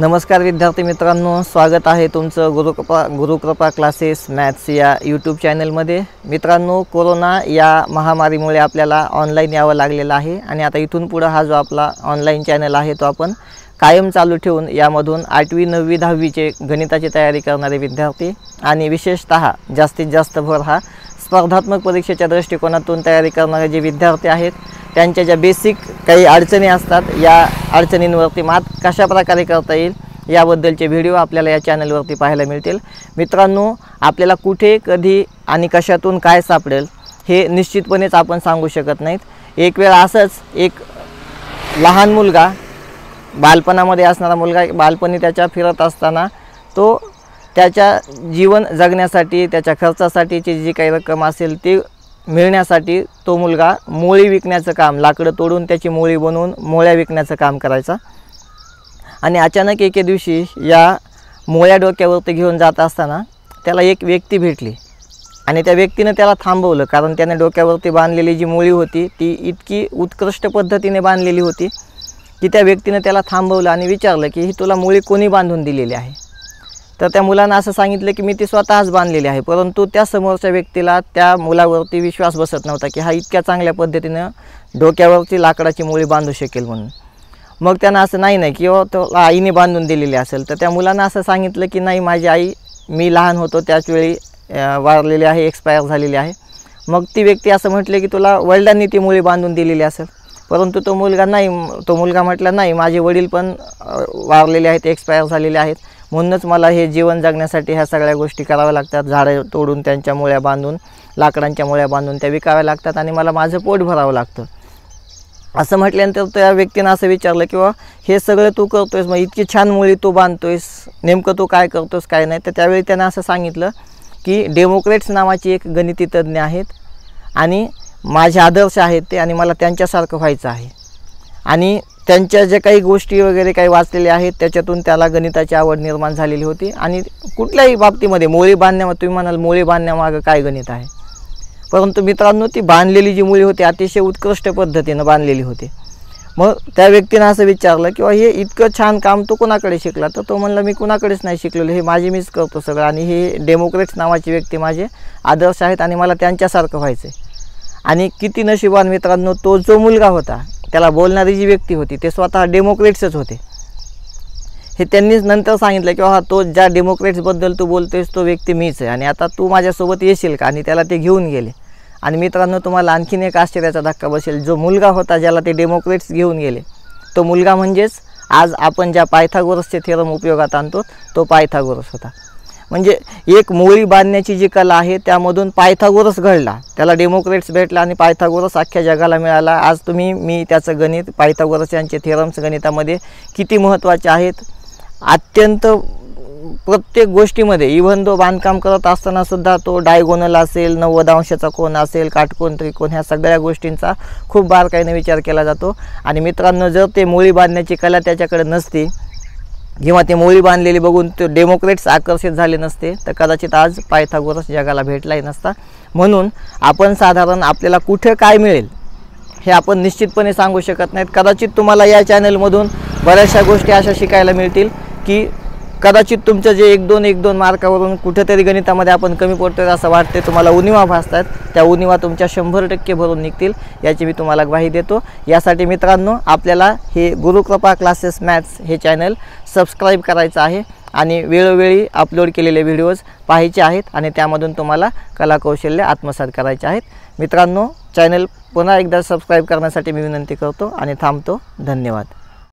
नमस्कार विद्यार्थी मित्रांनो स्वागत आहे तुमचं गुरुकृपा गुरुकृपा क्लासेस मॅथ्स या यूट्यूब चॅनलमध्ये मित्रांनो कोरोना या महामारीमुळे आपल्याला ऑनलाईन यावं लागलेलं आहे आणि आता इथून पुढं हा जो आपला ऑनलाईन चॅनल आहे तो आपण कायम चालू ठेवून यामधून आठवी नववी दहावीचे गणिताची तयारी करणारे विद्यार्थी आणि विशेषत जास्तीत जास्त भर हा स्पर्धात्मक परीक्षेच्या दृष्टिकोनातून तयारी करणारे जे विद्यार्थी आहेत त्यांच्या ज्या बेसिक काही अडचणी असतात या अडचणींवरती मात कशा प्रकारे करता येईल याबद्दलचे व्हिडिओ आपल्याला या चॅनलवरती पाहायला मिळतील मित्रांनो आपल्याला कुठे कधी आणि कशातून काय सापडेल हे निश्चितपणेच आपण सांगू शकत नाहीत एक वेळ असंच एक लहान मुलगा बालपणामध्ये असणारा मुलगा बालपणी त्याच्या फिरत असताना तो त्याच्या जीवन जगण्यासाठी त्याच्या खर्चासाठीची जी काही रक्कम असेल ती मिळण्यासाठी तो मुलगा मोळी विकण्याचं काम लाकडं तोडून त्याची मोळी बनवून मोळ्या विकण्याचं काम करायचा आणि अचानक एके दिवशी या मोळ्या डोक्यावरती घेऊन जात असताना त्याला एक व्यक्ती भेटली आणि त्या व्यक्तीनं त्याला थांबवलं कारण त्याने डोक्यावरती बांधलेली जी मोळी होती ती इतकी उत्कृष्ट पद्धतीने बांधलेली होती की त्या व्यक्तीनं त्याला थांबवलं आणि विचारलं की ही तुला मोळी कोणी बांधून दिलेली आहे तर त्या मुलांना असं सांगितलं की मी ती स्वतःच बांधलेली आहे परंतु त्या समोरच्या व्यक्तीला त्या मुलावरती विश्वास बसत नव्हता की हा इतक्या चांगल्या पद्धतीनं डोक्यावरती लाकडाची मुळी बांधू शकेल म्हणून मग त्यांना असं नाही नाही किंवा तो आईने बांधून दिलेली असेल तर त्या मुलांना असं सांगितलं की नाही माझी आई मी लहान होतो त्याचवेळी वारलेली आहे एक्सपायर झालेली आहे मग ती व्यक्ती असं म्हटले की तुला वडिलांनी ती मुळी बांधून दिलेली असेल परंतु तो मुलगा नाही तो मुलगा म्हटला नाही माझे वडील पण वारलेले आहेत एक्सपायर झालेले आहेत म्हणूनच मला हे जीवन जगण्यासाठी ह्या सगळ्या गोष्टी कराव्या लागतात झाडं तोडून त्यांच्या मुळ्या बांधून लाकडांच्या मुळ्या बांधून त्या विकाव्या लागतात आणि मला माझं पोट भरावं लागतं असं म्हटल्यानंतर त्या व्यक्तीनं असं विचारलं की किंवा हे सगळं तू करतोयस मग इतकी छान मुळी तू बांधतोयस नेमकं तू काय करतोस काय नाही तर त्यावेळी त्यानं असं सांगितलं की डेमोक्रेट्स नावाची एक गणिती तज्ज्ञ आहेत आणि माझे आदर्श आहेत ते आणि मला त्यांच्यासारखं व्हायचं आहे आणि त्यांच्या ज्या काही गोष्टी वगैरे काही वाचलेल्या आहेत त्याच्यातून त्याला गणिताची आवड निर्माण झालेली होती आणि कुठल्याही बाबतीमध्ये मोळी बांधण्यामध्ये तुम्ही म्हणाल मोळी बांधण्यामागं काय गणित आहे परंतु मित्रांनो ती बांधलेली जी मुली होती अतिशय उत्कृष्ट पद्धतीनं बांधलेली होती मग त्या व्यक्तीनं असं विचारलं किंवा हे इतकं छान काम तो कोणाकडे शिकला तर तो म्हणलं मी कुणाकडेच नाही शिकलेलो हे माझी मीच करतो सगळं आणि हे डेमोक्रेट्स नावाची व्यक्ती माझे आदर्श आहेत आणि मला त्यांच्यासारखं व्हायचं आहे आणि किती नशिबान मित्रांनो तो जो मुलगा होता त्याला बोलणारी जी व्यक्ती होती ते स्वतः डेमोक्रेट्सच होते हे त्यांनीच नंतर सांगितलं की हा तो ज्या डेमोक्रेट्सबद्दल तू बोलतोयस तो व्यक्ती मीच आहे आणि आता तू माझ्यासोबत येशील का आणि त्याला ते घेऊन गेले आणि मित्रांनो तुम्हाला आणखीन एक आश्चर्याचा धक्का बसेल जो मुलगा होता ज्याला ते डेमोक्रेट्स घेऊन गेले तो मुलगा म्हणजेच आज आपण ज्या पायथागोरसचे थेरम उपयोगात आणतो तो पायथागोरस होता म्हणजे एक मोळी बांधण्याची जी कला आहे त्यामधून पायथागोरस घडला त्याला डेमोक्रेट्स भेटला आणि पायथागोरस अख्ख्या जगाला मिळाला आज तुम्ही मी त्याचं गणित पायथागोरस यांचे थेरम्स गणितामध्ये किती महत्त्वाचे आहेत अत्यंत प्रत्येक गोष्टीमध्ये इव्हन तो बांधकाम करत असताना सुद्धा तो डायगोनल असेल नव्वद अंशाचा कोण असेल काटकोण त्रिकोण ह्या सगळ्या गोष्टींचा खूप बारकाईने विचार केला जातो आणि मित्रांनो जर ते मोळी बांधण्याची कला त्याच्याकडे नसती जेव्हा ते मोळी बांधलेली बघून ते डेमोक्रेट्स आकर्षित झाले नसते तर कदाचित आज पायथागोरस जगाला भेटलाही नसता म्हणून आपण साधारण आपल्याला कुठे काय मिळेल हे आपण निश्चितपणे सांगू शकत नाहीत कदाचित तुम्हाला या चॅनलमधून बऱ्याचशा गोष्टी अशा शिकायला मिळतील की कदाचित तुमच्या जे एक दोन एक दोन मार्कावरून कुठेतरी गणितामध्ये आपण कमी आहे असं वाटते तुम्हाला उनिवा भासतात त्या उनिवा तुमच्या शंभर टक्के भरून निघतील याची मी तुम्हाला ग्वाही देतो यासाठी मित्रांनो आपल्याला हे गुरुकृपा क्लासेस मॅथ्स हे चॅनल सबस्क्राईब करायचं आहे आणि वेळोवेळी अपलोड केलेले व्हिडिओज पाहायचे आहेत आणि त्यामधून तुम्हाला कलाकौशल्य आत्मसात करायचे आहेत मित्रांनो चॅनल पुन्हा एकदा सबस्क्राईब करण्यासाठी मी विनंती करतो आणि थांबतो धन्यवाद